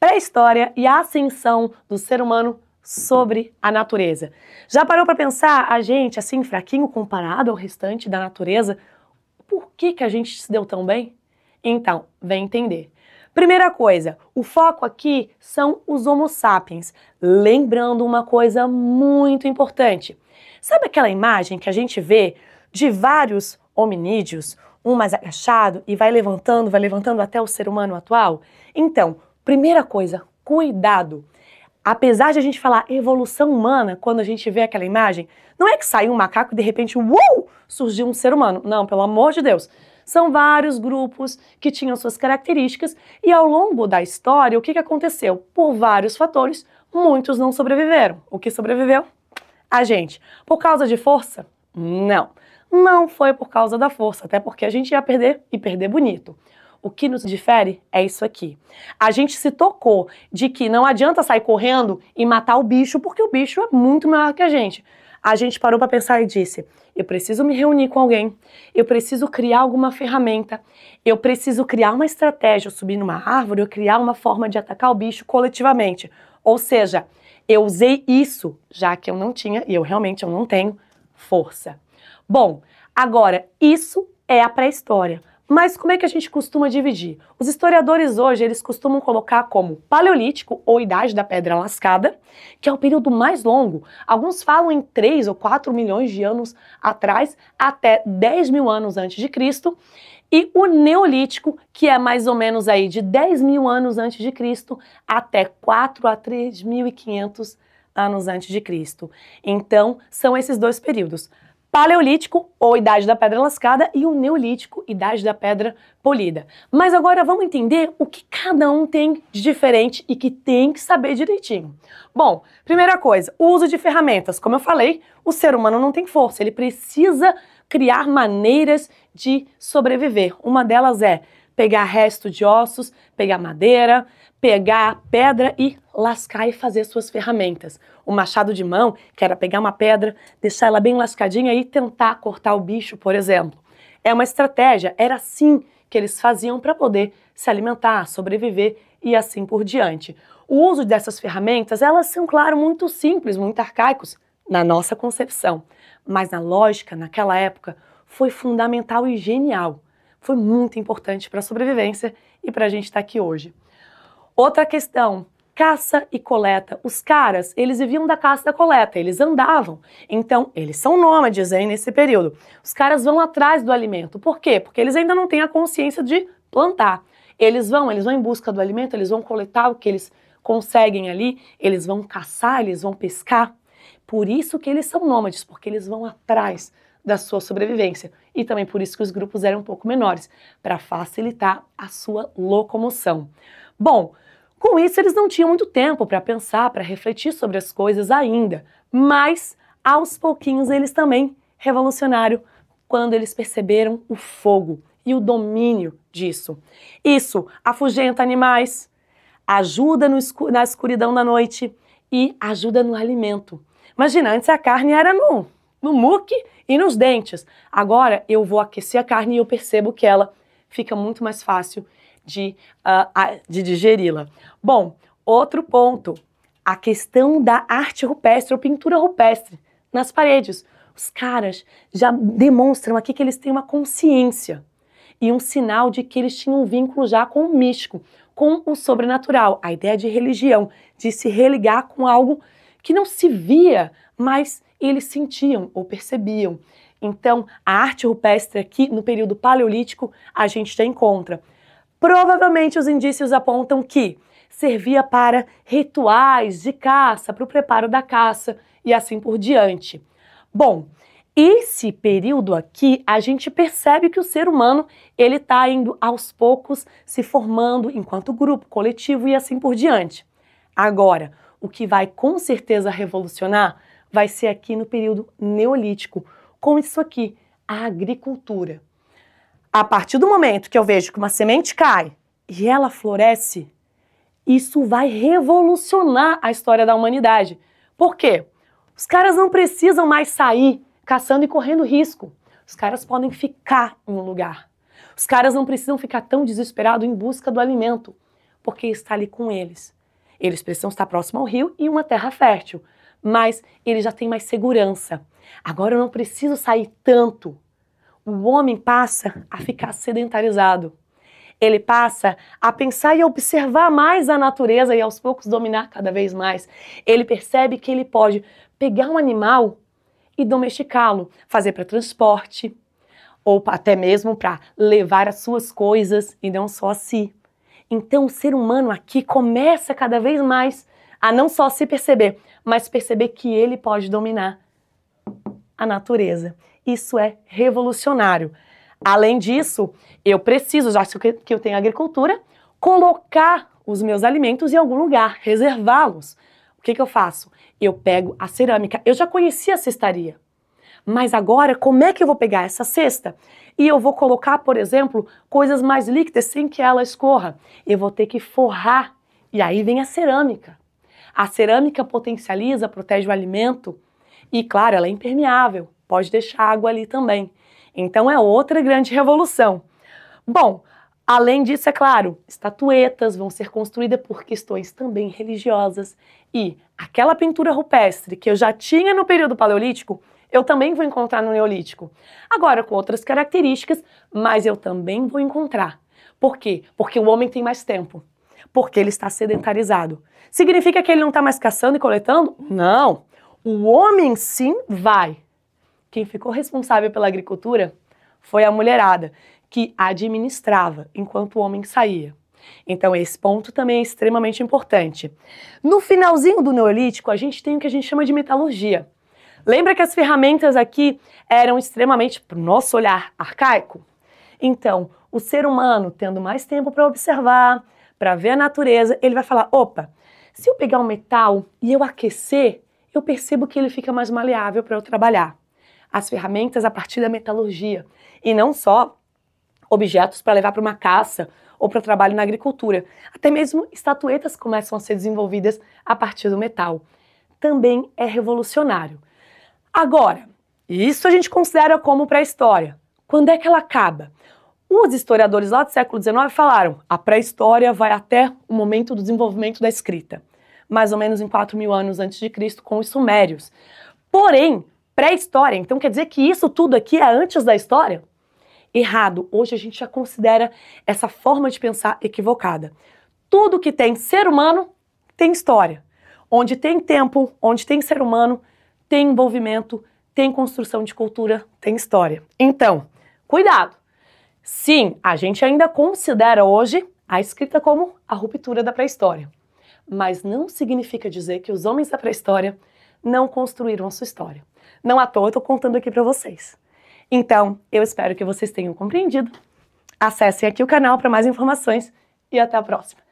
pré-história e a ascensão do ser humano sobre a natureza. Já parou para pensar a gente assim fraquinho comparado ao restante da natureza? Por que que a gente se deu tão bem? Então, vem entender. Primeira coisa, o foco aqui são os Homo sapiens, lembrando uma coisa muito importante. Sabe aquela imagem que a gente vê de vários hominídeos, um mais agachado e vai levantando, vai levantando até o ser humano atual? Então, Primeira coisa, cuidado. Apesar de a gente falar evolução humana, quando a gente vê aquela imagem, não é que saiu um macaco e de repente, uou, surgiu um ser humano. Não, pelo amor de Deus. São vários grupos que tinham suas características e ao longo da história, o que, que aconteceu? Por vários fatores, muitos não sobreviveram. O que sobreviveu? A gente. Por causa de força? Não. Não foi por causa da força, até porque a gente ia perder e perder bonito. O que nos difere é isso aqui. A gente se tocou de que não adianta sair correndo e matar o bicho, porque o bicho é muito maior que a gente. A gente parou para pensar e disse: eu preciso me reunir com alguém, eu preciso criar alguma ferramenta, eu preciso criar uma estratégia, subir numa árvore, eu criar uma forma de atacar o bicho coletivamente. Ou seja, eu usei isso, já que eu não tinha, e eu realmente eu não tenho, força. Bom, agora, isso é a pré-história. Mas como é que a gente costuma dividir? Os historiadores hoje, eles costumam colocar como Paleolítico, ou Idade da Pedra Lascada, que é o período mais longo. Alguns falam em 3 ou 4 milhões de anos atrás, até 10 mil anos antes de Cristo. E o Neolítico, que é mais ou menos aí de 10 mil anos antes de Cristo até 4 a 3.500 anos antes de Cristo. Então, são esses dois períodos. Paleolítico ou Idade da Pedra Lascada e o Neolítico, Idade da Pedra Polida. Mas agora vamos entender o que cada um tem de diferente e que tem que saber direitinho. Bom, primeira coisa, o uso de ferramentas. Como eu falei, o ser humano não tem força, ele precisa criar maneiras de sobreviver. Uma delas é pegar resto de ossos, pegar madeira, pegar pedra e lascar e fazer suas ferramentas. O machado de mão, que era pegar uma pedra, deixar ela bem lascadinha e tentar cortar o bicho, por exemplo. É uma estratégia, era assim que eles faziam para poder se alimentar, sobreviver e assim por diante. O uso dessas ferramentas, elas são, claro, muito simples, muito arcaicos na nossa concepção, mas na lógica, naquela época, foi fundamental e genial. Foi muito importante para a sobrevivência e para a gente estar tá aqui hoje. Outra questão, caça e coleta. Os caras, eles viviam da caça e da coleta, eles andavam. Então, eles são nômades hein, nesse período. Os caras vão atrás do alimento. Por quê? Porque eles ainda não têm a consciência de plantar. Eles vão, eles vão em busca do alimento, eles vão coletar o que eles conseguem ali, eles vão caçar, eles vão pescar. Por isso que eles são nômades, porque eles vão atrás da sua sobrevivência. E também por isso que os grupos eram um pouco menores, para facilitar a sua locomoção. Bom, com isso, eles não tinham muito tempo para pensar, para refletir sobre as coisas ainda, mas aos pouquinhos eles também revolucionaram quando eles perceberam o fogo e o domínio disso. Isso afugenta animais, ajuda escu na escuridão da noite e ajuda no alimento. Imagina, antes a carne era no, no muque e nos dentes. Agora eu vou aquecer a carne e eu percebo que ela fica muito mais fácil de, uh, de digeri-la. Bom, outro ponto, a questão da arte rupestre ou pintura rupestre nas paredes. Os caras já demonstram aqui que eles têm uma consciência e um sinal de que eles tinham um vínculo já com o místico, com o sobrenatural, a ideia de religião, de se religar com algo que não se via, mas eles sentiam ou percebiam. Então, a arte rupestre aqui no período paleolítico a gente já encontra. Provavelmente os indícios apontam que servia para rituais de caça, para o preparo da caça e assim por diante. Bom, esse período aqui a gente percebe que o ser humano ele está indo aos poucos se formando enquanto grupo, coletivo e assim por diante. Agora, o que vai com certeza revolucionar vai ser aqui no período neolítico, com isso aqui, a agricultura. A partir do momento que eu vejo que uma semente cai e ela floresce, isso vai revolucionar a história da humanidade. Por quê? Os caras não precisam mais sair caçando e correndo risco. Os caras podem ficar em um lugar. Os caras não precisam ficar tão desesperados em busca do alimento, porque está ali com eles. Eles precisam estar próximo ao rio e uma terra fértil, mas eles já têm mais segurança. Agora eu não preciso sair tanto o homem passa a ficar sedentarizado. Ele passa a pensar e observar mais a natureza e aos poucos dominar cada vez mais. Ele percebe que ele pode pegar um animal e domesticá-lo, fazer para transporte ou até mesmo para levar as suas coisas e não só a si. Então, o ser humano aqui começa cada vez mais a não só se perceber, mas perceber que ele pode dominar a natureza. Isso é revolucionário. Além disso, eu preciso, já que eu tenho agricultura, colocar os meus alimentos em algum lugar, reservá-los. O que, que eu faço? Eu pego a cerâmica. Eu já conhecia a cestaria, mas agora, como é que eu vou pegar essa cesta? E eu vou colocar, por exemplo, coisas mais líquidas sem que ela escorra. Eu vou ter que forrar. E aí vem a cerâmica. A cerâmica potencializa, protege o alimento e, claro, ela é impermeável pode deixar água ali também. Então é outra grande revolução. Bom, além disso, é claro, estatuetas vão ser construídas por questões também religiosas. E aquela pintura rupestre que eu já tinha no período paleolítico, eu também vou encontrar no Neolítico. Agora com outras características, mas eu também vou encontrar. Por quê? Porque o homem tem mais tempo. Porque ele está sedentarizado. Significa que ele não está mais caçando e coletando? Não. O homem sim vai quem ficou responsável pela agricultura foi a mulherada, que administrava enquanto o homem saía. Então, esse ponto também é extremamente importante. No finalzinho do Neolítico, a gente tem o que a gente chama de metalurgia. Lembra que as ferramentas aqui eram extremamente, para o nosso olhar, arcaico? Então, o ser humano, tendo mais tempo para observar, para ver a natureza, ele vai falar: opa, se eu pegar um metal e eu aquecer, eu percebo que ele fica mais maleável para eu trabalhar as ferramentas a partir da metalurgia e não só objetos para levar para uma caça ou para trabalho na agricultura. Até mesmo estatuetas começam a ser desenvolvidas a partir do metal. Também é revolucionário. Agora, isso a gente considera como pré-história. Quando é que ela acaba? Os historiadores lá do século XIX falaram a pré-história vai até o momento do desenvolvimento da escrita, mais ou menos em 4 mil anos antes de Cristo, com os sumérios. Porém, pré-história. Então quer dizer que isso tudo aqui é antes da história? Errado. Hoje a gente já considera essa forma de pensar equivocada. Tudo que tem ser humano tem história. Onde tem tempo, onde tem ser humano, tem envolvimento, tem construção de cultura, tem história. Então, cuidado. Sim, a gente ainda considera hoje a escrita como a ruptura da pré-história, mas não significa dizer que os homens da pré-história não construíram a sua história. Não à toa eu estou contando aqui para vocês. Então, eu espero que vocês tenham compreendido. Acessem aqui o canal para mais informações e até a próxima.